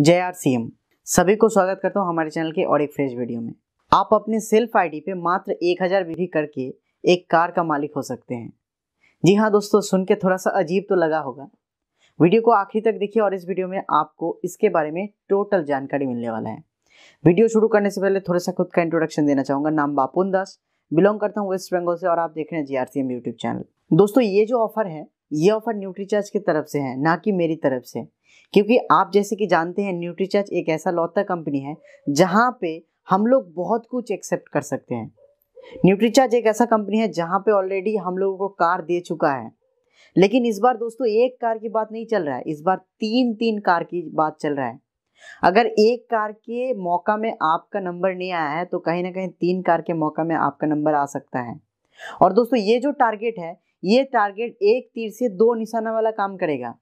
जय are C M सभी को स्वागत करता हूँ हमारे चैनल के और एक फ्रेश वीडियो में आप अपने सेल्फ आईडी पे मात्र एक हज़ार विधि करके एक कार का मालिक हो सकते हैं जी हाँ दोस्तों सुन के थोड़ा सा अजीब तो लगा होगा वीडियो को आखिरी तक देखिए और इस वीडियो में आपको इसके बारे में टोटल जानकारी मिलने वाला है वीडियो शुरू करने से पहले थोड़ा सा खुद का इंट्रोडक्शन देना चाहूँगा नाम बापुन दास बिलोंग करता हूँ वेस्ट बंगाल से और आप देख रहे हैं G R C M YouTube channel दोस्तों ये जो ऑफर है ये ऑफर न्यूट्रीचार्ज की तरफ से है ना कि मेरी तरफ से क्योंकि आप जैसे कि जानते हैं चर्च एक ऐसा लौता कंपनी है जहाँ पे हम लोग बहुत कुछ एक्सेप्ट कर सकते हैं चार्ज एक ऐसा कंपनी है जहाँ पे ऑलरेडी हम लोगों को कार दे चुका है लेकिन इस बार दोस्तों एक कार की बात नहीं चल रहा है इस बार तीन तीन कार की बात चल रहा है अगर एक कार के मौका में आपका नंबर नहीं आया है तो कहीं ना कहीं तीन कार के मौका में आपका नंबर आ सकता है और दोस्तों ये जो टारगेट है ये टारगेट एक तीर से दो निशाना वाला काम करेगा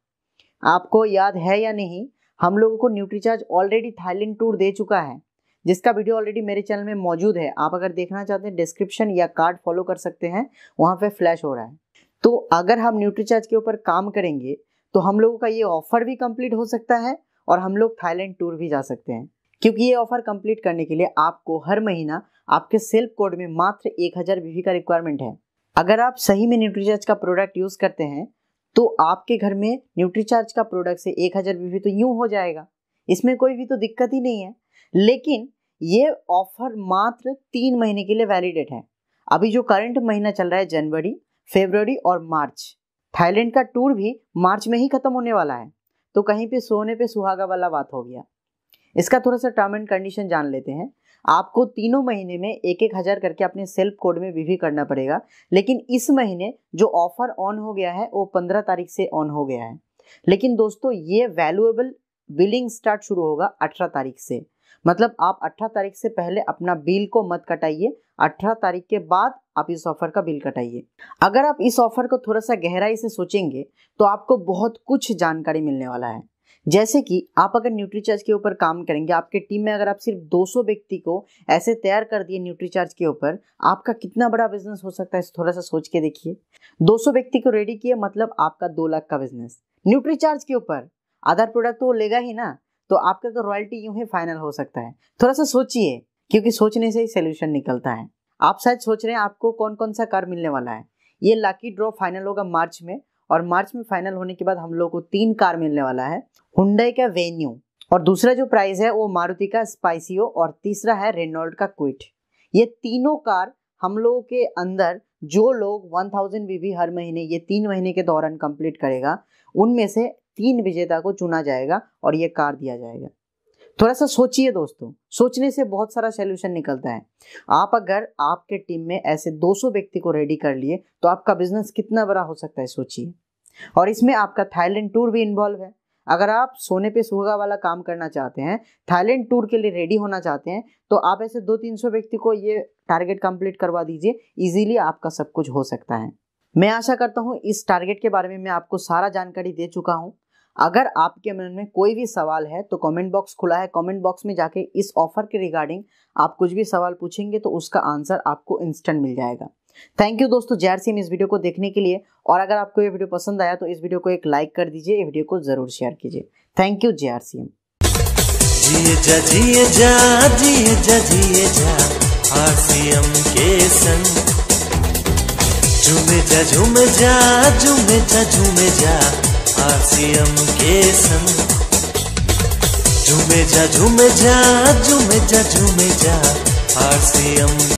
आपको याद है या नहीं हम लोगों को न्यूट्रीचार्ज ऑलरेडी थाईलैंड टूर दे चुका है जिसका वीडियो ऑलरेडी मेरे चैनल में मौजूद है आप अगर देखना चाहते हैं डिस्क्रिप्शन या कार्ड फॉलो कर सकते हैं वहाँ पे फ्लैश हो रहा है तो अगर हम न्यूट्रीचार्ज के ऊपर काम करेंगे तो हम लोगों का ये ऑफर भी कम्प्लीट हो सकता है और हम लोग थाईलैंड टूर भी जा सकते हैं क्योंकि ये ऑफर कम्प्लीट करने के लिए आपको हर महीना आपके सेल्फ कोड में मात्र एक हज़ार बीवी का रिक्वायरमेंट है अगर आप सही में न्यूट्रीचार्ज का प्रोडक्ट यूज़ करते हैं तो आपके घर में न्यूट्रीचार्ज का प्रोडक्ट से एक हज़ार बीवी तो यूं हो जाएगा इसमें कोई भी तो दिक्कत ही नहीं है लेकिन ये ऑफर मात्र तीन महीने के लिए वैलिडेट है अभी जो करंट महीना चल रहा है जनवरी फेबररी और मार्च थाईलैंड का टूर भी मार्च में ही खत्म होने वाला है तो कहीं पे सोने पे सुहागा वाला बात हो गया इसका थोड़ा सा टर्म एंड कंडीशन जान लेते हैं आपको तीनों महीने में एक एक हज़ार करके अपने सेल्फ कोड में विवी करना पड़ेगा लेकिन इस महीने जो ऑफर ऑन हो गया है वो पंद्रह तारीख से ऑन हो गया है लेकिन दोस्तों ये वैल्यूएबल बिलिंग स्टार्ट शुरू होगा अठारह तारीख से मतलब आप अठारह तारीख से पहले अपना बिल को मत कटाइए अठारह तारीख के बाद आप इस ऑफर का बिल कटाइए अगर आप इस ऑफर को थोड़ा सा गहराई से सोचेंगे तो आपको बहुत कुछ जानकारी मिलने वाला है जैसे कि आप अगर न्यूट्रीचार्ज के ऊपर काम करेंगे आपके टीम में अगर आप सिर्फ 200 व्यक्ति को ऐसे तैयार कर दिए न्यूट्रीचार्ज के ऊपर आपका कितना बड़ा बिजनेस हो सकता है थोड़ा सा सोच के देखिए 200 व्यक्ति को रेडी किया मतलब आपका दो लाख का बिजनेस न्यूट्रीचार्ज के ऊपर अदर प्रोडक्ट तो लेगा ही ना तो आपका तो रॉयल्टी यूं ही फाइनल हो सकता है थोड़ा सा सोचिए क्योंकि सोचने से ही सोल्यूशन निकलता है आप शायद सोच रहे हैं आपको कौन कौन सा कार मिलने वाला है ये लकी ड्रॉ फाइनल होगा मार्च में और मार्च में फाइनल होने के बाद हम लोग को तीन कार मिलने वाला है हुडई का वेन्यू और दूसरा जो प्राइस है वो मारुति का स्पाइसियो और तीसरा है रेनॉल्ड का क्विट ये तीनों कार हम लोगों के अंदर जो लोग 1000 बीबी हर महीने ये तीन महीने के दौरान कंप्लीट करेगा उनमें से तीन विजेता को चुना जाएगा और ये कार दिया जाएगा थोड़ा सा सोचिए दोस्तों सोचने से बहुत सारा सोल्यूशन निकलता है आप अगर आपके टीम में ऐसे 200 व्यक्ति को रेडी कर लिए तो आपका बिजनेस कितना बड़ा हो सकता है सोचिए और इसमें आपका थाईलैंड टूर भी इन्वॉल्व है अगर आप सोने पे सुहागा वाला काम करना चाहते हैं थाईलैंड टूर के लिए रेडी होना चाहते हैं तो आप ऐसे दो तीन सौ व्यक्ति को ये टारगेट कंप्लीट करवा दीजिए इजीली आपका सब कुछ हो सकता है मैं आशा करता हूँ इस टारगेट के बारे में मैं आपको सारा जानकारी दे चुका हूँ अगर आपके मन में कोई भी सवाल है तो कमेंट बॉक्स खुला है कमेंट बॉक्स में जाके इस ऑफर के रिगार्डिंग आप कुछ भी सवाल पूछेंगे तो उसका आंसर आपको इंस्टेंट मिल जाएगा थैंक यू दोस्तों जैर इस वीडियो को देखने के लिए और अगर आपको ये वीडियो पसंद आया तो इस वीडियो को एक लाइक कर दीजिए ये वीडियो को जरूर शेयर कीजिए thank you J R C M जा आसियम के संग झूमे जा झूमे जा झूमे जा झूमे जा आसियम